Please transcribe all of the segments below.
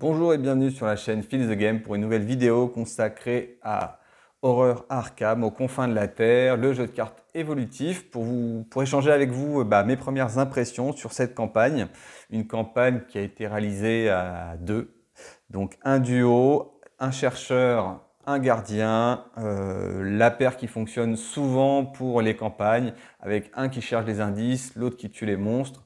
Bonjour et bienvenue sur la chaîne Feel the Game pour une nouvelle vidéo consacrée à Horreur Arkham aux confins de la Terre, le jeu de cartes évolutif, pour, vous, échanger avec vous euh, bah, mes premières impressions sur cette campagne. Une campagne qui a été réalisée à deux, donc un duo, un chercheur, un gardien, euh, la paire qui fonctionne souvent pour les campagnes, avec un qui cherche les indices, l'autre qui tue les monstres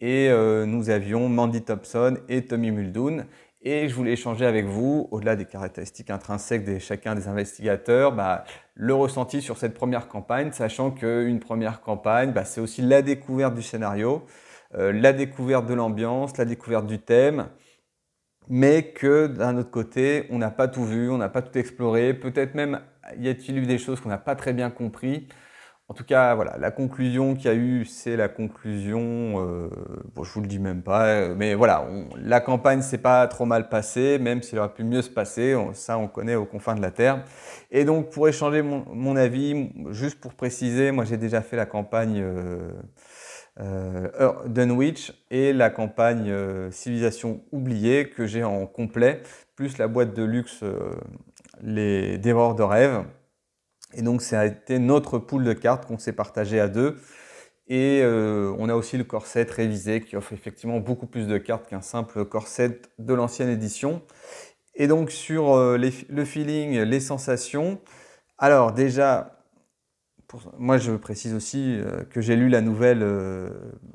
et euh, nous avions Mandy Thompson et Tommy Muldoon. Et je voulais échanger avec vous, au-delà des caractéristiques intrinsèques de chacun des investigateurs, bah, le ressenti sur cette première campagne, sachant qu'une première campagne, bah, c'est aussi la découverte du scénario, euh, la découverte de l'ambiance, la découverte du thème, mais que d'un autre côté, on n'a pas tout vu, on n'a pas tout exploré, peut-être même y a-t-il eu des choses qu'on n'a pas très bien compris. En tout cas, voilà, la conclusion qu'il y a eu, c'est la conclusion, euh, bon, je vous le dis même pas, euh, mais voilà, la campagne s'est pas trop mal passée, même s'il aurait pu mieux se passer, ça on connaît aux confins de la Terre. Et donc, pour échanger mon, avis, juste pour préciser, moi j'ai déjà fait la campagne euh, euh, Dunwich et la campagne Civilisation oubliée que j'ai en complet, plus la boîte de luxe Les Dévoreurs de rêve. Et donc, ça a été notre pool de cartes qu'on s'est partagé à deux. Et euh, on a aussi le corset révisé qui offre effectivement beaucoup plus de cartes qu'un simple corset de l'ancienne édition. Et donc sur euh, le feeling, les sensations, alors déjà, moi je précise aussi euh, que j'ai lu la nouvelle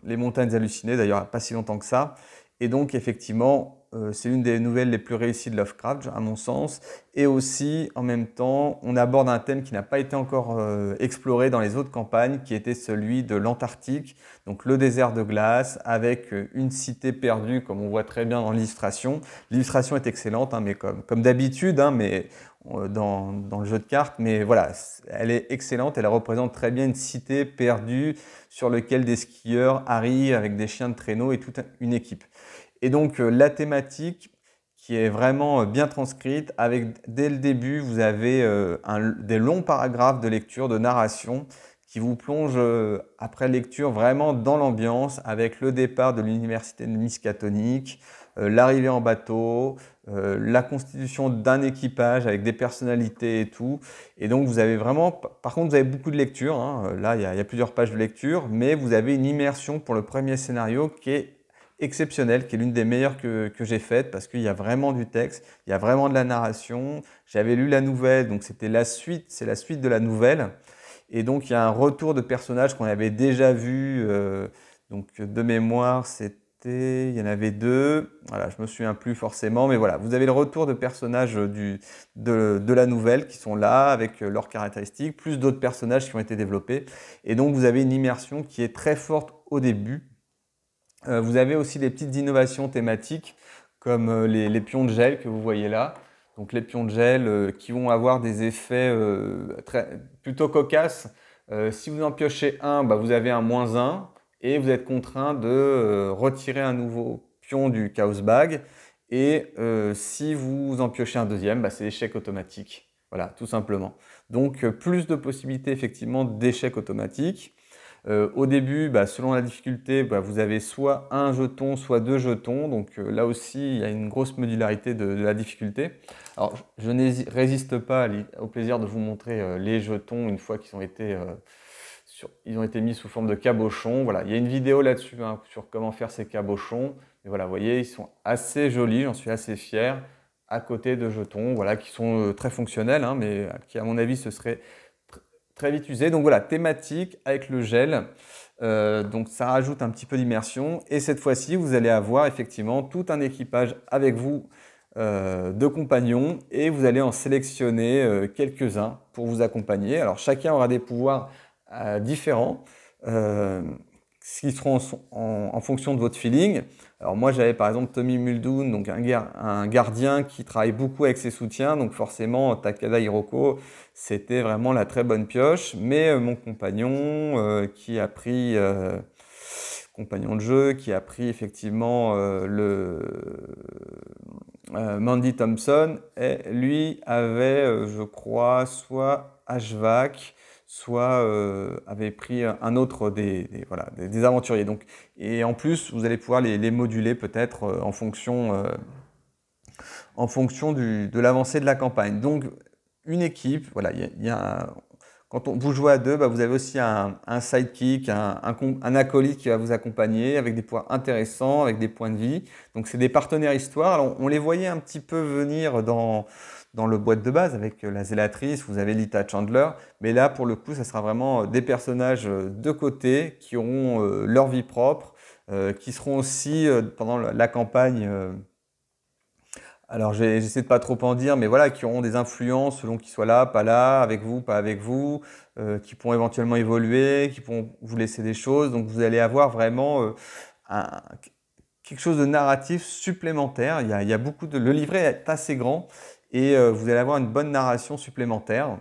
Les montagnes hallucinées, d'ailleurs pas si longtemps que ça. Et donc effectivement, euh, c'est une des nouvelles les plus réussies de Lovecraft, à mon sens. Et aussi, en même temps, on aborde un thème qui n'a pas été encore euh, exploré dans les autres campagnes, qui était celui de l'Antarctique, donc le désert de glace, avec euh, une cité perdue, comme on voit très bien dans l'illustration. L'illustration est excellente, hein, mais comme, d'habitude, hein, mais dans, dans, le jeu de cartes, mais voilà, elle est excellente, elle représente très bien une cité perdue sur laquelle des skieurs arrivent avec des chiens de traîneau et toute une équipe. Et donc euh, la thématique qui est vraiment euh, bien transcrite, avec dès le début, vous avez euh, un, des longs paragraphes de lecture, de narration, qui vous plongent, après lecture vraiment dans l'ambiance avec le départ de l'université de Miss l'arrivée en bateau, la constitution d'un équipage avec des personnalités et tout. Et donc vous avez vraiment, par contre vous avez beaucoup de lecture. Hein, là il y, a plusieurs pages de lecture, mais vous avez une immersion pour le premier scénario qui est exceptionnelle, qui est l'une des meilleures que, que j'ai faites, parce qu'il y a vraiment du texte, il y a vraiment de la narration. J'avais lu la nouvelle, donc c'était la suite, c'est la suite de la nouvelle. Et donc il y a un retour de personnages qu'on avait déjà vu. Euh, donc de mémoire, c'était, il y en avait deux. Voilà, je me souviens plus forcément, mais voilà, vous avez le retour de personnages de, de la nouvelle qui sont là avec leurs caractéristiques, plus d'autres personnages qui ont été développés. Et donc vous avez une immersion qui est très forte au début euh, vous avez aussi des petites innovations thématiques comme euh, les, pions de gel que vous voyez là. Donc les pions de gel euh, qui vont avoir des effets plutôt cocasses. si vous en piochez un, bah, vous avez un moins 1 et vous êtes contraint de retirer un nouveau pion du chaos bag. Et si vous en piochez un deuxième, bah, c'est échec automatique. Voilà, tout simplement. Donc plus de possibilités effectivement d'échec automatique. Euh, au début, bah, selon la difficulté, bah, vous avez soit un jeton, soit deux jetons. Donc euh, là aussi, il y a une grosse modularité de, la difficulté. Alors, je n'hésite résiste pas au plaisir de vous montrer euh, les jetons une fois qu'ils ont été... ils ont été mis sous forme de cabochons. Voilà, il y a une vidéo là-dessus hein, sur comment faire ces cabochons. Et voilà, vous voyez, ils sont assez jolis, j'en suis assez fier, à côté de jetons, voilà, qui sont très fonctionnels, hein, mais qui à mon avis, ce serait vite usé. Donc voilà, thématique avec le gel. Euh, donc ça rajoute un petit peu d'immersion. Et cette fois-ci, vous allez avoir effectivement tout un équipage avec vous euh, de compagnons et vous allez en sélectionner euh, quelques-uns pour vous accompagner. Alors chacun aura des pouvoirs différents ce qui seront en, fonction de votre feeling. Alors moi j'avais par exemple Tommy Muldoon, donc un, gardien qui travaille beaucoup avec ses soutiens, donc forcément Takada Hiroko, c'était vraiment la très bonne pioche. Mais euh, mon compagnon euh, qui a pris euh, compagnon de jeu, qui a pris effectivement le Mandy Thompson, et lui avait je crois soit HVAC, soit euh, avait pris un autre des, voilà, des, aventuriers. Donc, et en plus, vous allez pouvoir les, moduler peut-être euh, en fonction, euh, en fonction du, de l'avancée de la campagne. Donc, une équipe, voilà, y quand on, vous jouez à deux, bah, vous avez aussi un, un sidekick, un, un, acolyte qui va vous accompagner avec des points intéressants, avec des points de vie. Donc, c'est des partenaires histoire. on les voyait un petit peu venir dans dans le boîte de base avec euh, la zélatrice, vous avez Lita Chandler, mais là pour le coup ça sera vraiment euh, des personnages euh, de côté qui auront leur vie propre, qui seront aussi pendant la campagne... Alors j'essaie de pas trop en dire, mais voilà, qui auront des influences selon qu'ils soient là, pas là, avec vous, pas avec vous, qui pourront éventuellement évoluer, qui pourront vous laisser des choses. Donc vous allez avoir vraiment quelque chose de narratif supplémentaire. il y a beaucoup de le livret est assez grand et euh, vous allez avoir une bonne narration supplémentaire.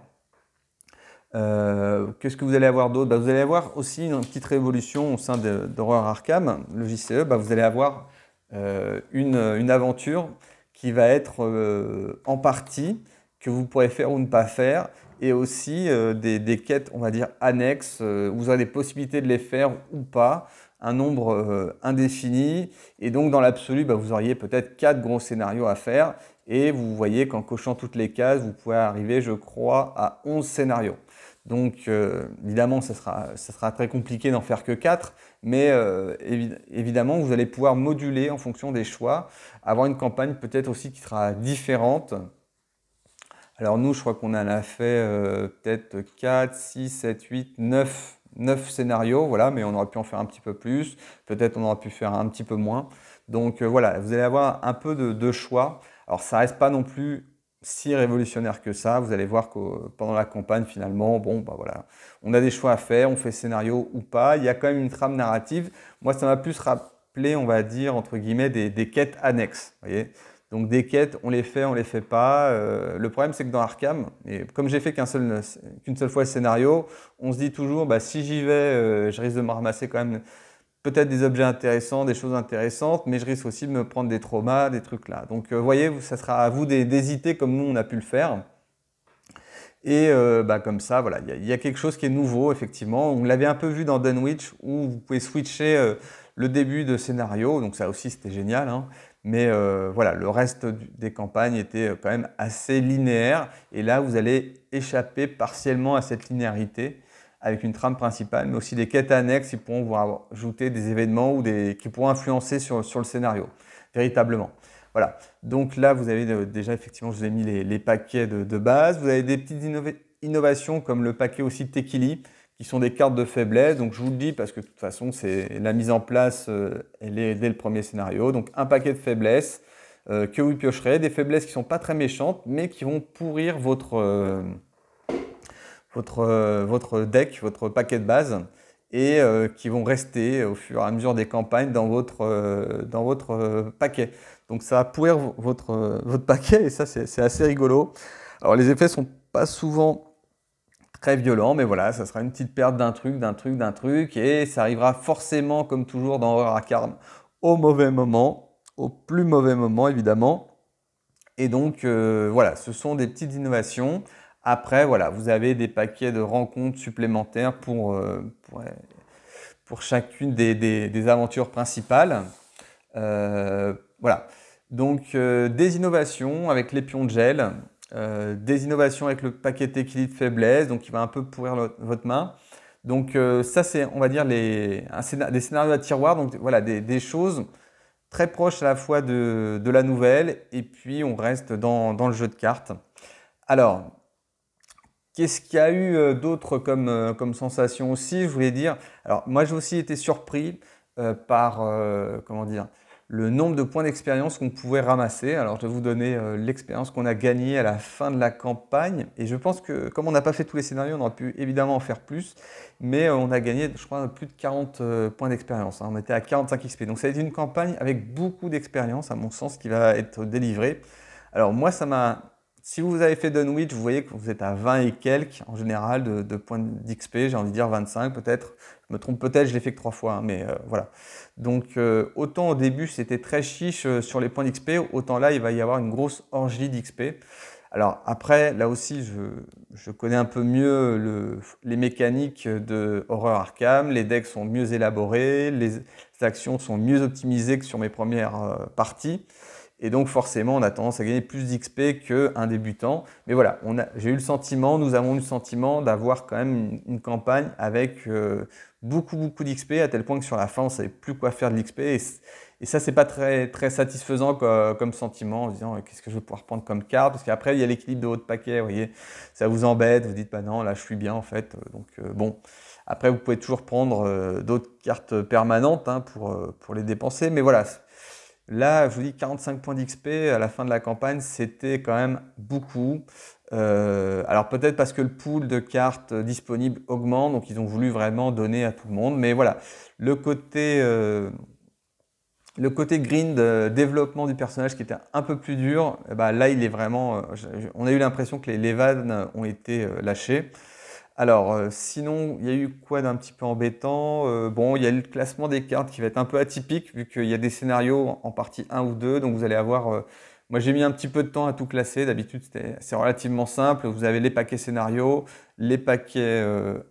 Euh, qu'est-ce que vous allez avoir d'autre bah, Vous allez avoir aussi une petite révolution au sein d'Horreur Arkham, le JCE. Bah, vous allez avoir euh, une, une, aventure qui va être en partie que vous pourrez faire ou ne pas faire, et aussi des, des, quêtes, on va dire, annexes. vous aurez des possibilités de les faire ou pas, un nombre indéfini. Et donc, dans l'absolu, bah, vous auriez peut-être quatre gros scénarios à faire. Et vous voyez qu'en cochant toutes les cases, vous pouvez arriver, je crois, à 11 scénarios. Donc euh, évidemment, ça sera, très compliqué d'en faire que 4, mais euh, évidemment, vous allez pouvoir moduler en fonction des choix, avoir une campagne peut-être aussi qui sera différente. Alors nous, je crois qu'on en a fait euh, peut-être 4, 6, 7, 8, 9, 9 scénarios, voilà, mais on aurait pu en faire un petit peu plus, peut-être on aurait pu faire un petit peu moins. Donc voilà, vous allez avoir un peu de choix alors ça reste pas non plus si révolutionnaire que ça. Vous allez voir que pendant la campagne, finalement, bon, bah voilà, on a des choix à faire, on fait scénario ou pas. Il y a quand même une trame narrative. Moi, ça m'a plus rappelé, on va dire, entre guillemets, des, quêtes annexes. donc des quêtes, on les fait, on les fait pas. Euh, le problème, c'est que dans Arkham, et comme j'ai fait qu'une seule fois le scénario, on se dit toujours, bah, si j'y vais, euh, je risque de me ramasser quand même peut-être des objets intéressants, des choses intéressantes, mais je risque aussi de me prendre des traumas, des trucs là. Donc, euh, vous voyez, ça sera à vous d'hésiter comme nous, on a pu le faire. Et euh, bah, comme ça, voilà, il y, a quelque chose qui est nouveau, effectivement. On l'avait un peu vu dans Dunwich, où vous pouvez switcher euh, le début de scénario, donc ça aussi c'était génial. Hein. Mais voilà, le reste des campagnes était quand même assez linéaire. Et là, vous allez échapper partiellement à cette linéarité avec une trame principale, mais aussi des quêtes annexes qui pourront vous ajouter des événements ou des, qui pourront influencer sur, sur le scénario, véritablement. Voilà. Donc là, vous avez euh, déjà, effectivement, je vous ai mis les, les paquets de, de, base. Vous avez des petites innovations comme le paquet aussi Tequili, qui sont des cartes de faiblesse. Donc je vous le dis parce que de toute façon, c'est la mise en place, euh, elle est dès le premier scénario. Donc un paquet de faiblesses euh, que vous piocherez, des faiblesses qui sont pas très méchantes, mais qui vont pourrir votre votre, euh, votre deck, votre paquet de base, et euh, qui vont rester au fur et à mesure des campagnes dans votre, euh, dans votre paquet. Donc ça va pourrir votre, votre paquet, et ça c'est assez rigolo. Alors les effets sont pas souvent très violents, mais voilà, ça sera une petite perte d'un truc, d'un truc, d'un truc, et ça arrivera forcément, comme toujours dans Horror au mauvais moment, au plus mauvais moment évidemment. Et donc voilà, ce sont des petites innovations. Après, voilà, vous avez des paquets de rencontres supplémentaires pour, euh, euh, pour, chacune des, des, aventures principales. Euh, voilà. Donc, des innovations avec les pions de gel, des innovations avec le paquet d'équilibre faiblesse, donc qui va un peu pourrir votre main. Donc ça, c'est, on va dire, les, des scénarios à tiroir, donc voilà, des, des, choses très proches à la fois de, de la nouvelle, et puis on reste dans, dans, le jeu de cartes. Alors, Qu'est-ce qu'il y a eu euh, d'autre comme, euh, comme sensation aussi Je voulais dire, alors moi j'ai aussi été surpris euh, par, comment dire, le nombre de points d'expérience qu'on pouvait ramasser. Alors je vais vous donner l'expérience qu'on a gagnée à la fin de la campagne. Et je pense que comme on n'a pas fait tous les scénarios, on aurait pu évidemment en faire plus. Mais on a gagné, je crois, plus de 40 points d'expérience. Hein. On était à 45 XP. Donc ça a été une campagne avec beaucoup d'expérience, à mon sens, qui va être délivrée. Alors moi, ça m'a si vous avez fait Dunwich, vous voyez que vous êtes à 20 et quelques en général de, points d'XP, j'ai envie de dire 25 peut-être. Je me trompe peut-être, je l'ai fait que trois fois, hein, mais euh, voilà. Donc euh, autant au début c'était très chiche euh, sur les points d'XP, autant là il va y avoir une grosse orgie d'XP. Alors après, là aussi, je, connais un peu mieux les mécaniques de Horror Arkham, les decks sont mieux élaborés, les actions sont mieux optimisées que sur mes premières parties. Et donc forcément, on a tendance à gagner plus d'XP qu'un débutant. Mais voilà, j'ai eu le sentiment, nous avons eu le sentiment d'avoir quand même une, campagne avec euh, beaucoup, beaucoup d'XP, à tel point que sur la fin, on ne savait plus quoi faire de l'XP. Et, ça, ça, c'est pas très, très satisfaisant comme, sentiment, en disant euh, qu'est-ce que je vais pouvoir prendre comme carte. Parce qu'après, il y a l'équilibre de votre paquet, vous voyez, ça vous embête, vous dites, bah non, là, je suis bien en fait. Euh, donc bon. Après, vous pouvez toujours prendre d'autres cartes permanentes hein, pour, pour les dépenser. Mais voilà, Là, je vous dis 45 points d'XP à la fin de la campagne, c'était quand même beaucoup. Euh, alors peut-être parce que le pool de cartes disponibles augmente, donc ils ont voulu vraiment donner à tout le monde. Mais voilà, le côté, euh, le côté green développement du personnage qui était un peu plus dur, eh ben là il est vraiment. Euh, on a eu l'impression que les, les vannes ont été lâchées. Alors, euh, sinon, il y a eu quoi d'un petit peu embêtant euh, Bon, il y a eu le classement des cartes qui va être un peu atypique, vu qu'il y a des scénarios en partie 1 ou 2. Donc, vous allez avoir. Euh, moi, j'ai mis un petit peu de temps à tout classer. D'habitude, c'est relativement simple. Vous avez les paquets scénarios, les paquets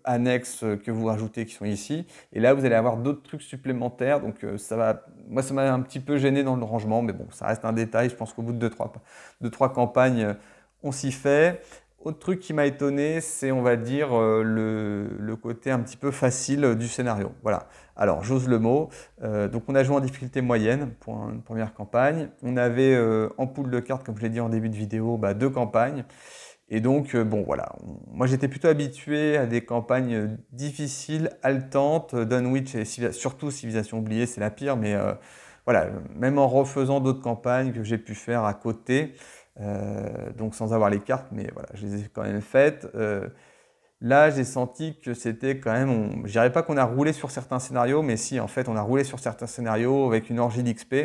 annexes que vous rajoutez qui sont ici. Et là, vous allez avoir d'autres trucs supplémentaires. Donc, ça va. Moi, ça m'a un petit peu gêné dans le rangement, mais bon, ça reste un détail. Je pense qu'au bout de 2-3 campagnes, on s'y fait. Autre truc qui m'a étonné, c'est on va dire euh, le, côté un petit peu facile du scénario. Voilà. Alors j'ose le mot. Euh, donc on a joué en difficulté moyenne pour une première campagne. On avait euh, en poule de cartes, comme je l'ai dit en début de vidéo, bah, deux campagnes. Et donc bon voilà. Moi j'étais plutôt habitué à des campagnes difficiles, haletantes. Dunwich et surtout Civilisation oubliée, c'est la pire. Mais voilà, même en refaisant d'autres campagnes que j'ai pu faire à côté euh, donc sans avoir les cartes, mais voilà, je les ai quand même faites. Euh, là, j'ai senti que c'était quand même, on, dirais pas qu'on a roulé sur certains scénarios, mais si, en fait, on a roulé sur certains scénarios avec une orgie d'XP.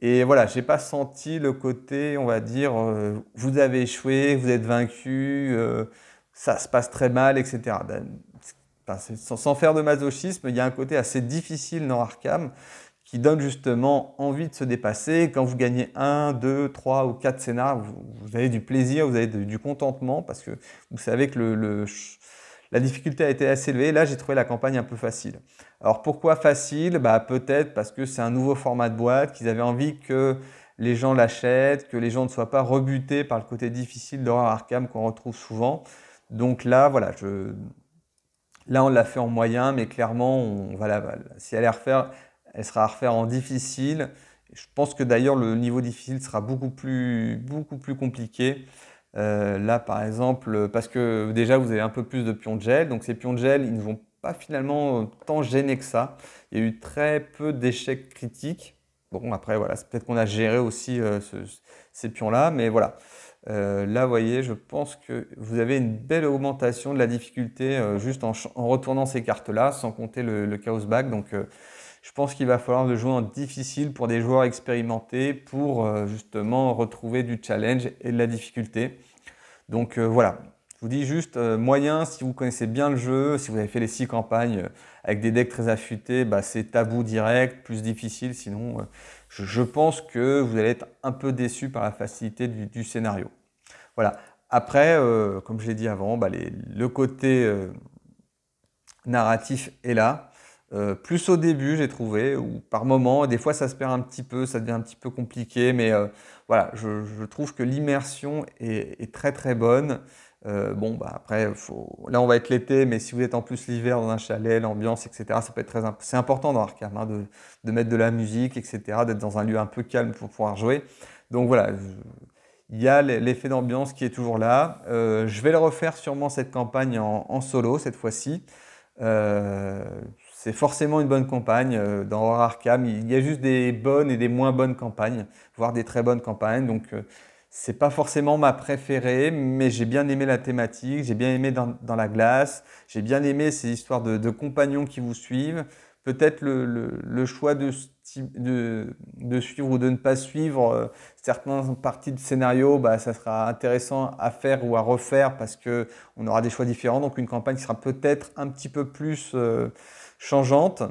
Et voilà, j'ai pas senti le côté, on va dire, euh, vous avez échoué, vous êtes vaincu, ça se passe très mal, etc. Ben, sans, sans, faire de masochisme, il y a un côté assez difficile dans Arkham qui donne justement envie de se dépasser. Quand vous gagnez un, deux, trois ou quatre scénars, vous, avez du plaisir, vous avez du contentement parce que vous savez que la difficulté a été assez élevée. Là, j'ai trouvé la campagne un peu facile. Alors pourquoi facile bah, Peut-être parce que c'est un nouveau format de boîte, qu'ils avaient envie que les gens l'achètent, que les gens ne soient pas rebutés par le côté difficile d'Horror Arkham qu'on retrouve souvent. Donc là, voilà, je... là on l'a fait en moyen, mais clairement, on va la... si elle à refaire elle sera à refaire en difficile. Je pense que d'ailleurs le niveau difficile sera beaucoup plus, beaucoup plus compliqué. Euh, là, par exemple, parce que déjà vous avez un peu plus de pions de gel, donc ces pions de gel, ils ne vont pas finalement tant gêner que ça. Il y a eu très peu d'échecs critiques. Bon, après, voilà, c'est peut-être qu'on a géré aussi euh, ces pions-là, mais voilà. Euh, là, vous voyez, je pense que vous avez une belle augmentation de la difficulté juste en, retournant ces cartes-là, sans compter le, le chaos back. Donc, je pense qu'il va falloir le jouer en difficile pour des joueurs expérimentés, pour euh, justement retrouver du challenge et de la difficulté. Donc euh, voilà, je vous dis juste euh, moyen, si vous connaissez bien le jeu, si vous avez fait les six campagnes avec des decks très affûtés, bah, c'est tabou direct, plus difficile, sinon je, pense que vous allez être un peu déçu par la facilité du, scénario. Voilà. Après, comme je l'ai dit avant, bah, le côté narratif est là. Euh, plus au début, j'ai trouvé, ou par moment, des fois ça se perd un petit peu, ça devient un petit peu compliqué, mais euh, voilà, je, trouve que l'immersion est, très très bonne. Euh, bon, bah après, là on va être l'été, mais si vous êtes en plus l'hiver dans un chalet, l'ambiance, etc., ça peut être très C'est important dans Arkham hein, de, mettre de la musique, etc., d'être dans un lieu un peu calme pour pouvoir jouer. Donc voilà, il y a l'effet d'ambiance qui est toujours là. je vais le refaire sûrement cette campagne en, solo cette fois-ci c'est forcément une bonne campagne. Euh, dans Horror il y a juste des bonnes et des moins bonnes campagnes, voire des très bonnes campagnes. Donc, euh, c'est pas forcément ma préférée, mais j'ai bien aimé la thématique, j'ai bien aimé dans, la glace, j'ai bien aimé ces histoires de, compagnons qui vous suivent. Peut-être le, choix de, suivre ou de ne pas suivre euh, certaines parties de scénario, bah, ça sera intéressant à faire ou à refaire parce que on aura des choix différents. Donc une campagne qui sera peut-être un petit peu plus changeante.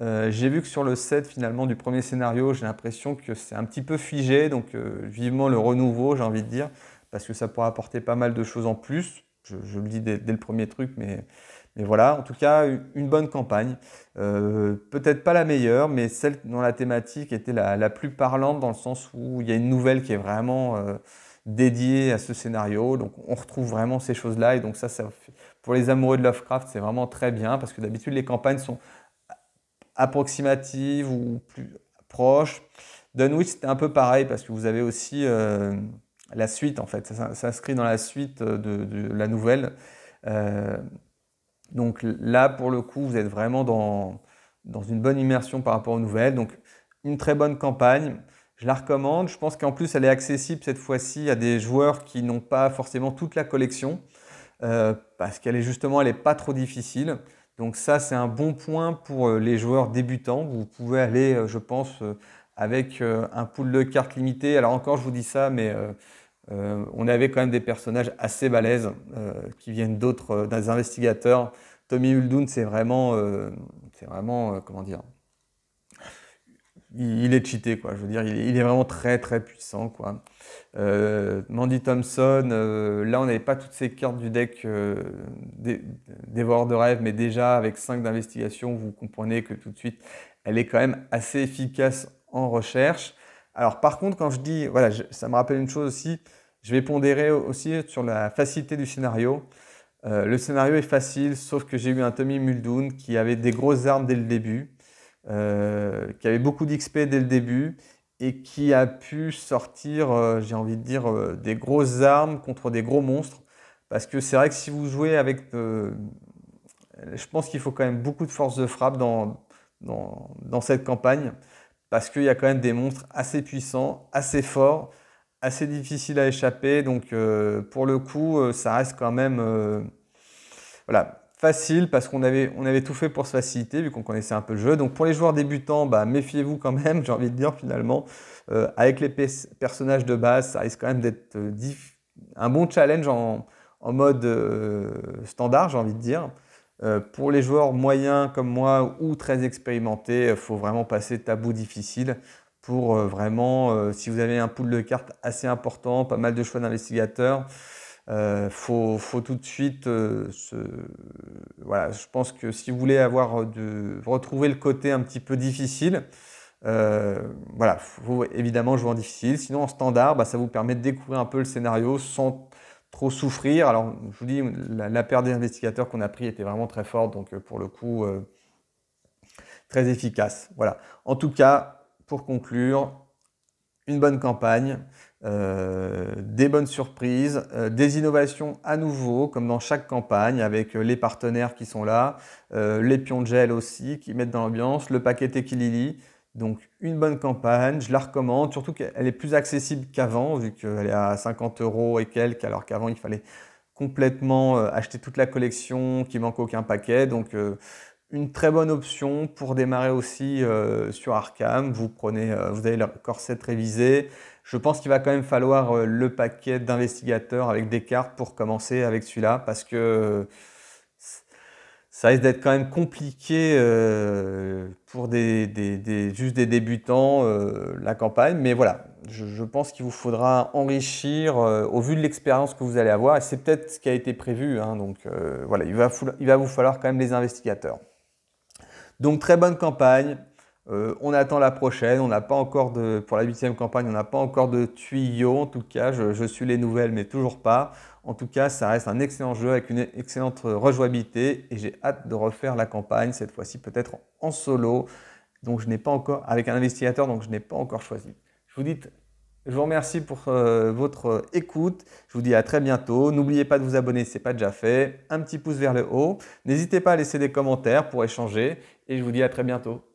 Euh, j'ai vu que sur le set finalement du premier scénario, j'ai l'impression que c'est un petit peu figé, donc euh, vivement le renouveau, j'ai envie de dire, parce que ça pourrait apporter pas mal de choses en plus. Je, le dis dès, le premier truc, mais, mais voilà, en tout cas, une bonne campagne. Euh, peut-être pas la meilleure, mais celle dont la thématique était la, la, plus parlante, dans le sens où il y a une nouvelle qui est vraiment dédiée à ce scénario, donc on retrouve vraiment ces choses-là, et donc ça, ça pour les amoureux de Lovecraft, c'est vraiment très bien parce que d'habitude, les campagnes sont approximatives ou plus proches. Dunwich, c'est un peu pareil parce que vous avez aussi euh, la suite, en fait. Ça, s'inscrit dans la suite de, la nouvelle. Euh, donc là, pour le coup, vous êtes vraiment dans, dans une bonne immersion par rapport aux nouvelles. Donc, une très bonne campagne. Je la recommande. Je pense qu'en plus, elle est accessible cette fois-ci à des joueurs qui n'ont pas forcément toute la collection. Euh, parce qu'elle est justement, elle n'est pas trop difficile. Donc ça, c'est un bon point pour euh, les joueurs débutants. Vous pouvez aller, euh, je pense, avec un pool de cartes limitées. Alors encore, je vous dis ça, mais on avait quand même des personnages assez balèzes qui viennent d'autres, des investigateurs. Tommy Muldoon, c'est vraiment, c'est vraiment, comment dire, il est cheaté, quoi. Je veux dire, il est, vraiment très très puissant, quoi. Euh, Mandy Thompson, euh, là on n'avait pas toutes ces cartes du deck euh, des Dévoreur de rêve, mais déjà avec 5 d'investigation, vous comprenez que tout de suite, elle est quand même assez efficace en recherche. Alors par contre, quand je dis, voilà, ça me rappelle une chose aussi, je vais pondérer aussi sur la facilité du scénario. le scénario est facile, sauf que j'ai eu un Tommy Muldoon qui avait des grosses armes dès le début. Euh, qui avait beaucoup d'XP dès le début et qui a pu sortir, euh, j'ai envie de dire, euh, des grosses armes contre des gros monstres. Parce que c'est vrai que si vous jouez avec... je pense qu'il faut quand même beaucoup de force de frappe dans, dans, dans cette campagne, parce qu'il y a quand même des monstres assez puissants, assez forts, assez difficiles à échapper. Donc pour le coup, ça reste quand même... voilà, facile parce qu'on avait, on avait tout fait pour se faciliter vu qu'on connaissait un peu le jeu. Donc pour les joueurs débutants, bah, méfiez-vous quand même, j'ai envie de dire finalement. Euh, avec les personnages de base, ça risque quand même d'être euh, un bon challenge en, mode euh, standard, j'ai envie de dire. pour les joueurs moyens comme moi ou très expérimentés, il faut vraiment passer tabou difficile pour vraiment, si vous avez un pool de cartes assez important, pas mal de choix d'investigateurs, euh, faut, tout de suite euh, voilà, je pense que si vous voulez avoir de retrouver le côté un petit peu difficile, euh, voilà, faut évidemment jouer en difficile. Sinon en standard, bah, ça vous permet de découvrir un peu le scénario sans trop souffrir. Alors je vous dis, la, la paire des investigateurs qu'on a pris était vraiment très forte, donc euh, pour le coup très efficace. Voilà. En tout cas, pour conclure, une bonne campagne. Euh, des bonnes surprises, euh, des innovations à nouveau, comme dans chaque campagne, avec euh, les partenaires qui sont là, les pions de gel aussi, qui mettent dans l'ambiance, le paquet Tequilili. Donc une bonne campagne, je la recommande, surtout qu'elle est plus accessible qu'avant, vu qu'elle est à 50 euros et quelques, alors qu'avant il fallait complètement acheter toute la collection, qui manque aucun paquet. Donc une très bonne option pour démarrer aussi sur Arkham. Vous prenez, vous avez le corset révisé, je pense qu'il va quand même falloir euh, le paquet d'investigateurs avec des cartes pour commencer avec celui-là parce que euh, ça risque d'être quand même compliqué euh, pour des, juste des débutants la campagne. Mais voilà, je, pense qu'il vous faudra enrichir au vu de l'expérience que vous allez avoir et c'est peut-être ce qui a été prévu. Hein, donc voilà, il va, vous falloir quand même les investigateurs. Donc très bonne campagne, euh, on attend la prochaine, on n'a pas encore de, pour la huitième campagne, on n'a pas encore de tuyau, en tout cas, je, suis les nouvelles, mais toujours pas. En tout cas, ça reste un excellent jeu avec une excellente rejouabilité et j'ai hâte de refaire la campagne, cette fois-ci peut-être en solo, donc je n'ai pas encore, avec un investigateur, donc je n'ai pas encore choisi. Je vous, dis, je vous remercie pour euh, votre écoute, je vous dis à très bientôt, n'oubliez pas de vous abonner si ce n'est pas déjà fait, un petit pouce vers le haut, n'hésitez pas à laisser des commentaires pour échanger et je vous dis à très bientôt.